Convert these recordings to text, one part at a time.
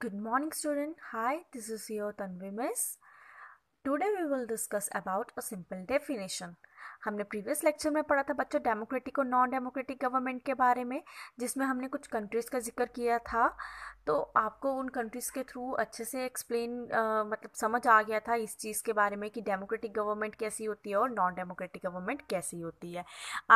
Good morning student. Hi, this is your Tanvi Miss. Today we will discuss about a simple definition. हमने previous lecture में पढ़ा था बच्चों democratic और non democratic government के बारे में जिसमें हमने कुछ कंट्रीज़ का जिक्र किया था तो आपको उन कंट्रीज़ के थ्रू अच्छे से एक्सप्लेन मतलब समझ आ गया था इस चीज़ के बारे में कि डेमोक्रेटिक गवर्नमेंट कैसी होती है और नॉन डेमोक्रेटिक गवर्नमेंट कैसी होती है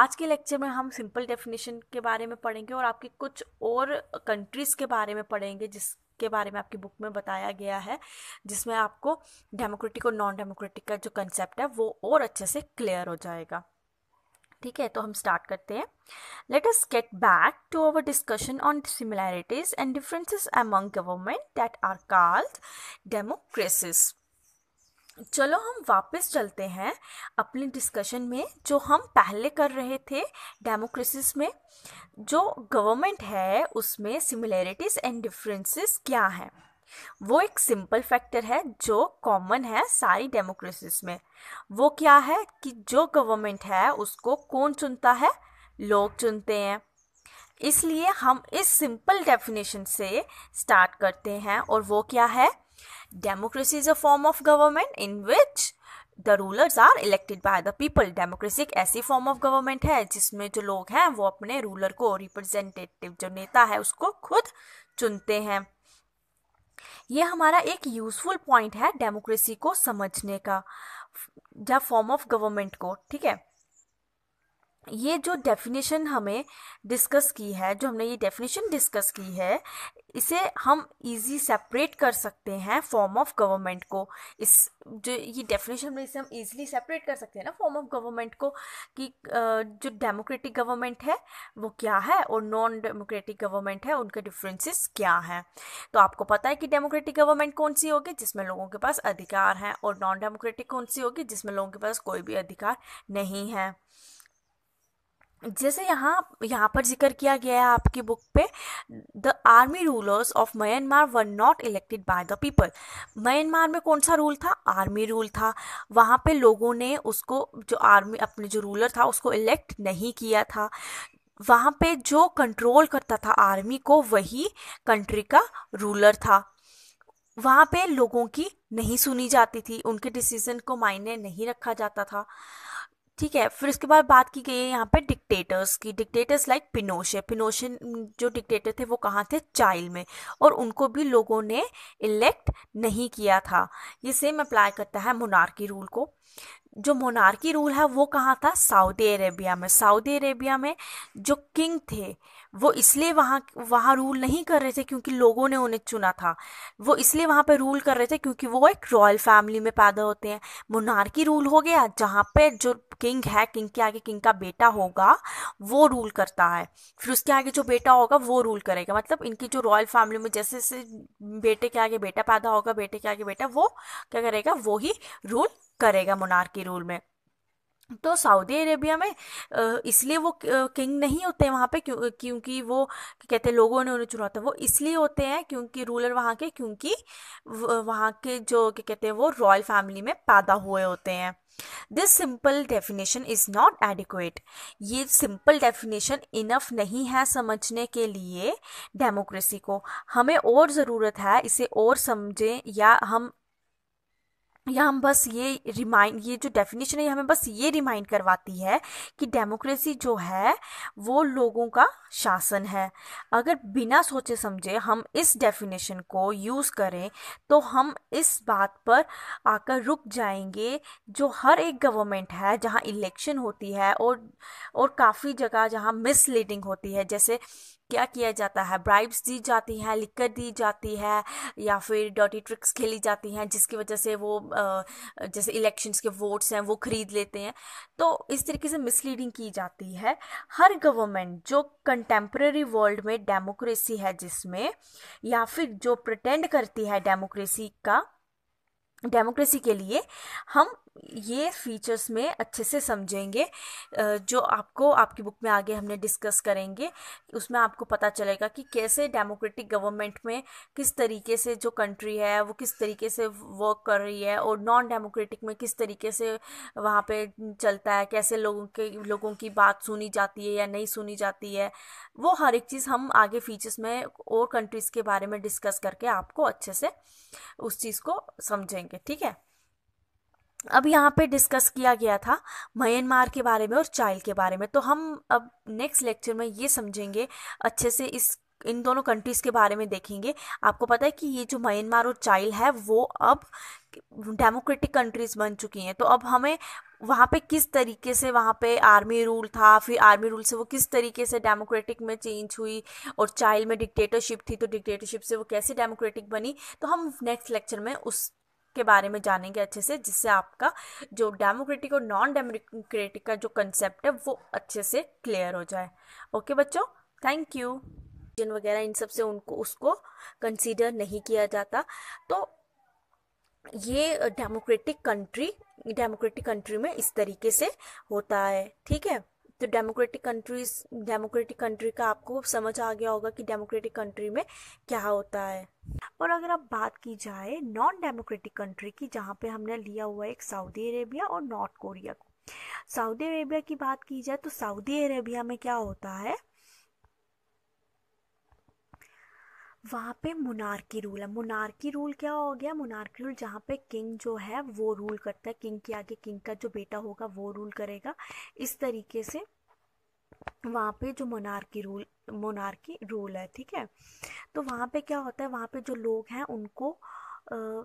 आज के लेक्चर में हम सिंपल डेफिनेशन के बारे में पढ़ेंगे और आपके कुछ और कंट्रीज़ के बारे में पढ़ेंगे जिस के बारे में आपकी बुक में बताया गया है जिसमें आपको डेमोक्रेटिक और नॉन डेमोक्रेटिक का जो कंसेप्ट है वो और अच्छे से क्लियर हो जाएगा ठीक है तो हम स्टार्ट करते हैं let us get back to our discussion on similarities and differences among government that are called democracies चलो हम वापस चलते हैं अपने डिस्कशन में जो हम पहले कर रहे थे डेमोक्रेसिस में जो गवर्नमेंट है उसमें सिमिलैरिटीज़ एंड डिफरेंसेस क्या हैं वो एक सिंपल फैक्टर है जो कॉमन है सारी डेमोक्रेसीज में वो क्या है कि जो गवर्नमेंट है उसको कौन चुनता है लोग चुनते हैं इसलिए हम इस सिंपल डेफिनेशन से स्टार्ट करते हैं और वो क्या है Democracy is a form of government in which the rulers are elected by the people democracy एक ऐसी फॉर्म ऑफ गवर्नमेंट है जिसमें जो लोग हैं वो अपने रूलर को रिप्रेजेंटेटिव जो नेता है उसको खुद चुनते हैं ये हमारा एक यूजफुल पॉइंट है डेमोक्रेसी को समझने का या फॉर्म ऑफ गवर्नमेंट को ठीक है ये जो डेफिनेशन हमें डिस्कस की है जो हमने ये डेफिनेशन डिस्कस की है इसे हम इजी सेपरेट कर सकते हैं फॉर्म ऑफ गवर्नमेंट को इस जो ये डेफिनेशन में इसे हम इजीली सेपरेट कर सकते हैं ना फॉर्म ऑफ गवर्नमेंट को कि जो डेमोक्रेटिक गवर्नमेंट है वो क्या है और नॉन डेमोक्रेटिक गवर्नमेंट है उनके डिफरेंसेस क्या हैं तो आपको पता है कि डेमोक्रेटिक गवर्नमेंट कौन सी होगी जिसमें लोगों के पास अधिकार हैं और नॉन डेमोक्रेटिक कौन सी होगी जिसमें लोगों के पास कोई भी अधिकार नहीं है जैसे यहाँ यहाँ पर जिक्र किया गया है आपकी बुक पे the army rulers of Myanmar were not elected by the people Myanmar में कौन सा रूल था आर्मी रूल था वहाँ पे लोगों ने उसको जो आर्मी अपने जो रूलर था उसको इलेक्ट नहीं किया था वहाँ पे जो कंट्रोल करता था आर्मी को वही कंट्री का रूलर था वहाँ पे लोगों की नहीं सुनी जाती थी उनके डिसीजन को मायने नहीं रखा जाता था ठीक है फिर उसके बाद बात की गई है यहाँ पे डिक्टेटर्स की डिक्टेटर्स लाइक पिनोशे पिनोशे जो डिक्टेटर थे वो कहाँ थे चाइल में और उनको भी लोगों ने इलेक्ट नहीं किया था ये सेम अप्लाई करता है मोनार्की रूल को जो मोनार्की रूल है वो कहाँ था सऊदी अरेबिया में सऊदी अरेबिया में जो किंग थे वो इसलिए वहाँ वहाँ रूल नहीं कर रहे थे क्योंकि लोगों ने उन्हें चुना था वो इसलिए वहाँ पे रूल कर रहे थे क्योंकि वो एक रॉयल फैमिली में पैदा होते हैं की रूल हो गया जहाँ पे जो किंग है किंग के आगे किंग का बेटा होगा वो रूल करता है फिर उसके आगे जो बेटा होगा वो रूल करेगा मतलब इनकी जो रॉयल फैमिली में जैसे जैसे बेटे के आगे बेटा पैदा होगा बेटे के आगे बेटा वो क्या करेगा वो ही रूल करेगा मोनार्की रूल में तो सऊदी अरेबिया में इसलिए वो किंग नहीं होते वहाँ पे क्यों क्योंकि वो कहते हैं लोगों ने उन्हें चुना होता है वो इसलिए होते हैं क्योंकि रूलर वहाँ के क्योंकि वहाँ के जो क्या कहते हैं वो रॉयल फैमिली में पैदा हुए होते हैं this simple definition is not adequate ये सिंपल डेफिनेशन इनफ नहीं है समझने के लिए डेमोक्रेसी को हमें और ज़रूरत है इसे और समझें या हम या हम बस ये रिमाइंड ये जो डेफिनेशन है हमें बस ये रिमाइंड करवाती है कि डेमोक्रेसी जो है वो लोगों का शासन है अगर बिना सोचे समझे हम इस डेफिनेशन को यूज़ करें तो हम इस बात पर आकर रुक जाएंगे जो हर एक गवर्नमेंट है जहाँ इलेक्शन होती है और और काफ़ी जगह जहाँ मिसलीडिंग होती है जैसे क्या किया जाता है ब्राइब्स दी जाती हैं लिकर दी जाती है या फिर डॉटी ट्रिक्स खेली जाती हैं जिसकी वजह से वो जैसे इलेक्शंस के वोट्स हैं वो खरीद लेते हैं तो इस तरीके से मिसलीडिंग की जाती है हर गवर्नमेंट जो कंटेम्प्रेरी वर्ल्ड में डेमोक्रेसी है जिसमें या फिर जो प्रटेंड करती है डेमोक्रेसी का डेमोक्रेसी के लिए हम ये फीचर्स में अच्छे से समझेंगे जो आपको आपकी बुक में आगे हमने डिस्कस करेंगे उसमें आपको पता चलेगा कि कैसे डेमोक्रेटिक गवर्नमेंट में किस तरीके से जो कंट्री है वो किस तरीके से वर्क कर रही है और नॉन डेमोक्रेटिक में किस तरीके से वहाँ पे चलता है कैसे लोगों के लोगों की बात सुनी जाती है या नहीं सुनी जाती है वो हर एक चीज़ हम आगे फीचर्स में और कंट्रीज़ के बारे में डिस्कस करके आपको अच्छे से उस चीज़ को समझेंगे ठीक है अब यहाँ पे डिस्कस किया गया था म्यांमार के बारे में और चाइल्ड के बारे में तो हम अब नेक्स्ट लेक्चर में ये समझेंगे अच्छे से इस इन दोनों कंट्रीज़ के बारे में देखेंगे आपको पता है कि ये जो म्यांमार और चाइल्ड है वो अब डेमोक्रेटिक कंट्रीज़ बन चुकी हैं तो अब हमें वहाँ पे किस तरीके से वहाँ पे आर्मी रूल था फिर आर्मी रूल से वो किस तरीके से डेमोक्रेटिक में चेंज हुई और चाइल्ड में डिक्टेटरशिप थी तो डिक्टेटरशिप से वो कैसे डेमोक्रेटिक बनी तो हम नेक्स्ट लेक्चर में उस के बारे में जानेंगे अच्छे से जिससे आपका जो डेमोक्रेटिक और नॉन डेमोक्रेटिक का जो कंसेप्ट है वो अच्छे से क्लियर हो जाए ओके बच्चों थैंक यू जिन वगैरह इन सब से उनको उसको कंसीडर नहीं किया जाता तो ये डेमोक्रेटिक कंट्री डेमोक्रेटिक कंट्री में इस तरीके से होता है ठीक है तो डेमोक्रेटिक कंट्रीज डेमोक्रेटिक कंट्री का आपको समझ आ गया होगा कि डेमोक्रेटिक कंट्री में क्या होता है और अगर अब बात की जाए नॉन डेमोक्रेटिक कंट्री की जहाँ पे हमने लिया हुआ है एक सऊदी अरेबिया और नॉर्थ कोरिया को सऊदी अरेबिया की बात की जाए तो सऊदी अरेबिया में क्या होता है वहाँ पे की रूल है की रूल क्या हो गया मोनार्की रूल जहाँ पे किंग जो है वो रूल करता है किंग के आगे किंग का जो बेटा होगा वो रूल करेगा इस तरीके से वहाँ पे जो की रूल की रूल है ठीक है तो वहाँ पे क्या होता है वहाँ पे जो लोग हैं उनको आ,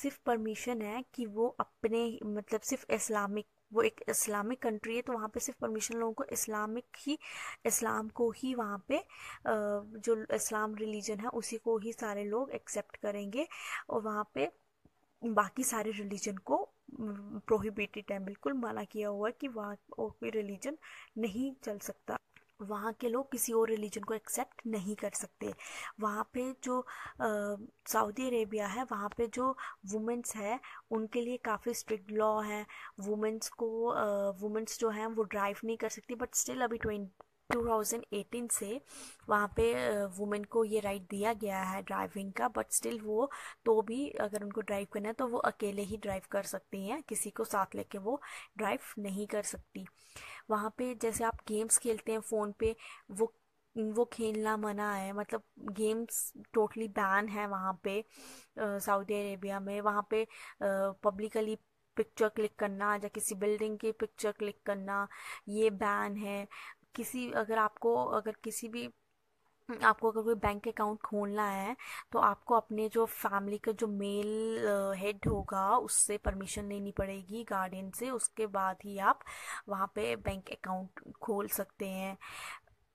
सिर्फ परमिशन है कि वो अपने मतलब सिर्फ इस्लामिक वो एक इस्लामिक कंट्री है तो वहाँ पे सिर्फ परमिशन लोगों को इस्लामिक ही इस्लाम को ही वहाँ पे जो इस्लाम रिलीजन है उसी को ही सारे लोग एक्सेप्ट करेंगे और वहाँ पे बाकी सारे रिलीजन को प्रोहिबिटेड है बिल्कुल मना किया हुआ है कि वहाँ और कोई रिलीजन नहीं चल सकता वहाँ के लोग किसी और रिलीजन को एक्सेप्ट नहीं कर सकते वहाँ पे जो सऊदी अरेबिया है वहाँ पे जो वुमेंस है उनके लिए काफ़ी स्ट्रिक्ट लॉ है वुमेंस को वुमेंस जो हैं वो ड्राइव नहीं कर सकती बट स्टिल अभी ट्वेंटी 2018 से वहाँ पे वुमेन को ये राइट दिया गया है ड्राइविंग का बट स्टिल वो तो भी अगर उनको ड्राइव करना है तो वो अकेले ही ड्राइव कर सकती हैं किसी को साथ लेके वो ड्राइव नहीं कर सकती वहाँ पे जैसे आप गेम्स खेलते हैं फ़ोन पे वो वो खेलना मना है मतलब गेम्स टोटली बैन है वहाँ पे सऊदी अरेबिया में वहाँ पे पब्लिकली पिक्चर क्लिक करना या किसी बिल्डिंग की पिक्चर क्लिक करना ये बैन है किसी अगर आपको अगर किसी भी हम्म, आपको अगर कोई बैंक अकाउंट खोलना है तो आपको अपने जो फैमिली का जो मेल हेड होगा उससे परमिशन लेनी पड़ेगी गार्डियन से उसके बाद ही आप वहाँ पे बैंक अकाउंट खोल सकते हैं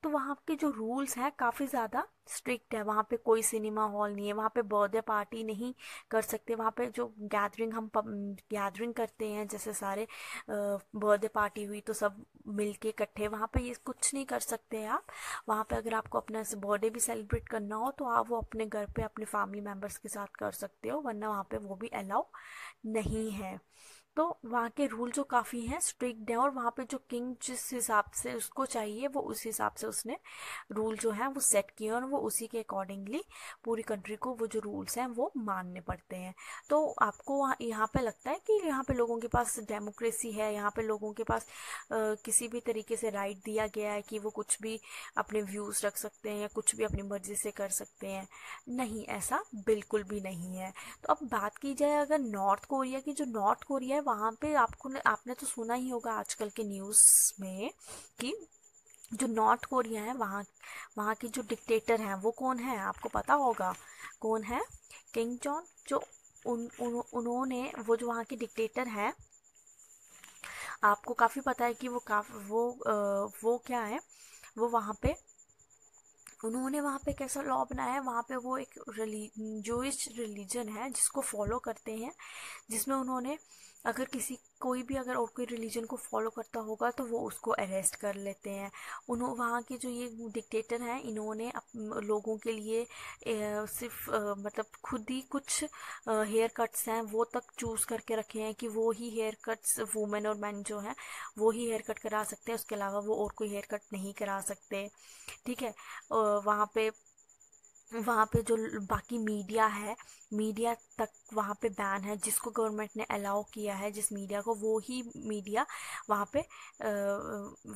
तो वहाँ के जो रूल्स हैं काफ़ी ज़्यादा स्ट्रिक्ट है वहाँ पे कोई सिनेमा हॉल नहीं है वहाँ पे बर्थडे पार्टी नहीं कर सकते वहाँ पे जो गैदरिंग हम गैदरिंग करते हैं जैसे सारे बर्थडे पार्टी हुई तो सब मिलके इकट्ठे वहाँ पे ये कुछ नहीं कर सकते आप वहाँ पे अगर आपको अपना बर्थडे भी सेलिब्रेट करना हो तो आप वो अपने घर पे अपने फैमिली मेम्बर्स के साथ कर सकते हो वरना वहाँ पर वो भी अलाउ नहीं है तो वहाँ के रूल जो काफ़ी हैं स्ट्रिक्ट हैं और वहाँ पे जो किंग जिस हिसाब से उसको चाहिए वो उस हिसाब से उसने रूल जो है वो सेट किए और वो उसी के अकॉर्डिंगली पूरी कंट्री को वो जो रूल्स हैं वो मानने पड़ते हैं तो आपको वहाँ यहाँ पे लगता है कि यहाँ पे लोगों के पास डेमोक्रेसी है यहाँ पे लोगों के पास आ, किसी भी तरीके से राइट दिया गया है कि वो कुछ भी अपने व्यूज़ रख सकते हैं या कुछ भी अपनी मर्जी से कर सकते हैं नहीं ऐसा बिल्कुल भी नहीं है तो अब बात की जाए अगर नॉर्थ कोरिया की जो नॉर्थ कोरिया है वहाँ पे आपको न, आपने तो सुना ही होगा आजकल के न्यूज़ में कि जो नॉर्थ कोरिया है वहाँ वहाँ की जो डिक्टेटर हैं वो कौन है आपको पता होगा कौन है किंग जॉन जो उन, उन उन्होंने वो जो वहाँ के डिक्टेटर हैं आपको काफ़ी पता है कि वो काफी वो आ, वो क्या है वो वहाँ पे उन्होंने वहाँ पे कैसा लॉ बनाया है वहाँ पे वो एक रिली जोइ रिलीजन है जिसको फॉलो करते हैं जिसमें उन्होंने अगर किसी कोई भी अगर और कोई रिलीजन को फॉलो करता होगा तो वो उसको अरेस्ट कर लेते हैं उन्होंने वहाँ के जो ये डिक्टेटर हैं इन्होंने लोगों के लिए सिर्फ मतलब खुद ही कुछ हेयर कट्स हैं वो तक चूज़ करके रखे हैं कि वो ही हेयर कट्स वुमेन और मैन जो हैं वो ही हेयर कट करा सकते हैं उसके अलावा वो और कोई हेयर कट नहीं करा सकते ठीक है वहाँ पर वहाँ पे जो बाकी मीडिया है मीडिया तक वहाँ पे बैन है जिसको गवर्नमेंट ने अलाउ किया है जिस मीडिया को वो ही मीडिया वहाँ पे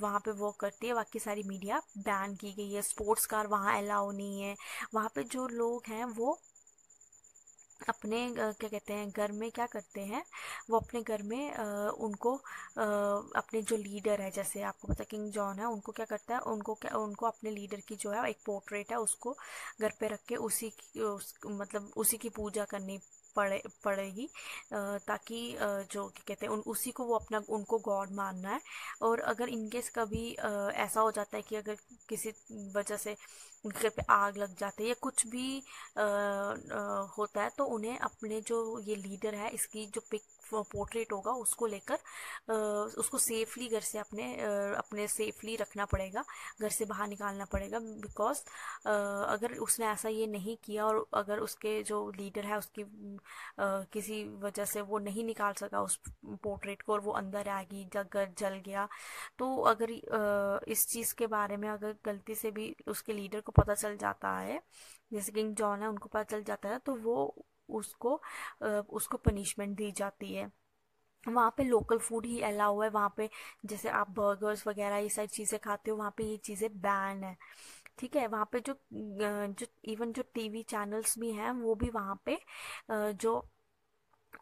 वहाँ पे वो करती है बाकी सारी मीडिया बैन की गई है स्पोर्ट्स कार वहाँ अलाउ नहीं है वहाँ पे जो लोग हैं वो अपने क्या कहते हैं घर में क्या करते हैं वो अपने घर में आ, उनको आ, अपने जो लीडर है जैसे आपको पता किंग जॉन है उनको क्या करता है उनको क्या उनको अपने लीडर की जो है एक पोर्ट्रेट है उसको घर पे रख के उसी की उस, मतलब उसी की पूजा करनी पड़े पड़ेगी ताकि जो क्या कहते हैं उन उसी को वो अपना उनको गॉड मानना है और अगर इनकेस कभी ऐसा हो जाता है कि अगर किसी वजह से उनके घर पे आग लग जाती है या कुछ भी आ, आ, होता है तो उन्हें अपने जो ये लीडर है इसकी जो पिक पोर्ट्रेट होगा उसको लेकर उसको सेफली घर से अपने अपने सेफली रखना पड़ेगा घर से बाहर निकालना पड़ेगा बिकॉज अगर उसने ऐसा ये नहीं किया और अगर उसके जो लीडर है उसकी किसी वजह से वो नहीं निकाल सका उस पोर्ट्रेट को और वो अंदर आ गई जगह जल गया तो अगर इस चीज़ के बारे में अगर गलती से भी उसके लीडर को पता चल जाता है जैसे किंग जॉन है उनको पता चल जाता है तो वो उसको उसको पनिशमेंट दी जाती है वहाँ पे लोकल फूड ही अलाउ है वहाँ पे जैसे आप बर्गर्स वगैरह ये सारी चीज़ें खाते हो वहाँ पे ये चीज़ें बैन है ठीक है वहाँ पे जो जो इवन जो टीवी चैनल्स भी हैं वो भी वहाँ पे जो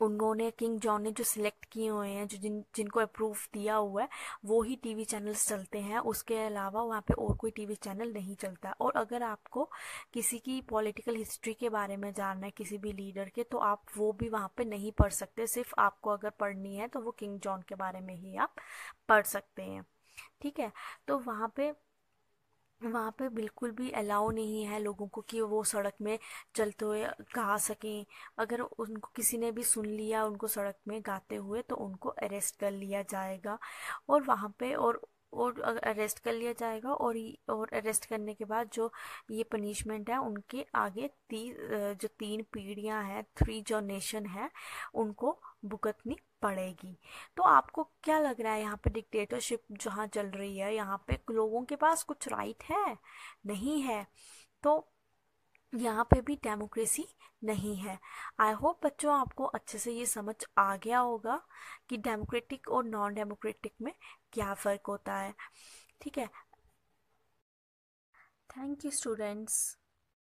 उन्होंने किंग जॉन ने जो सिलेक्ट किए हुए हैं जो जिन जिनको अप्रूव दिया हुआ है वो ही वी चैनल्स चलते हैं उसके अलावा वहाँ पे और कोई वी चैनल नहीं चलता और अगर आपको किसी की पॉलिटिकल हिस्ट्री के बारे में जानना है किसी भी लीडर के तो आप वो भी वहाँ पे नहीं पढ़ सकते सिर्फ आपको अगर पढ़नी है तो वो किंग जॉन के बारे में ही आप पढ़ सकते हैं ठीक है तो वहाँ पे वहाँ पे बिल्कुल भी अलाउ नहीं है लोगों को कि वो सड़क में चलते हुए गा सकें अगर उनको किसी ने भी सुन लिया उनको सड़क में गाते हुए तो उनको अरेस्ट कर लिया जाएगा और वहाँ पे और और अरेस्ट कर लिया जाएगा और और अरेस्ट करने के बाद जो ये पनिशमेंट है उनके आगे ती, जो तीन पीढ़ियाँ हैं थ्री जो नेशन है उनको भुगतनी पड़ेगी तो आपको क्या लग रहा है यहाँ पे डिक्टेटरशिप जहाँ चल रही है यहाँ पे लोगों के पास कुछ राइट है नहीं है तो यहाँ पे भी डेमोक्रेसी नहीं है आई होप बच्चों आपको अच्छे से ये समझ आ गया होगा कि डेमोक्रेटिक और नॉन डेमोक्रेटिक में क्या फ़र्क होता है ठीक है थैंक यू स्टूडेंट्स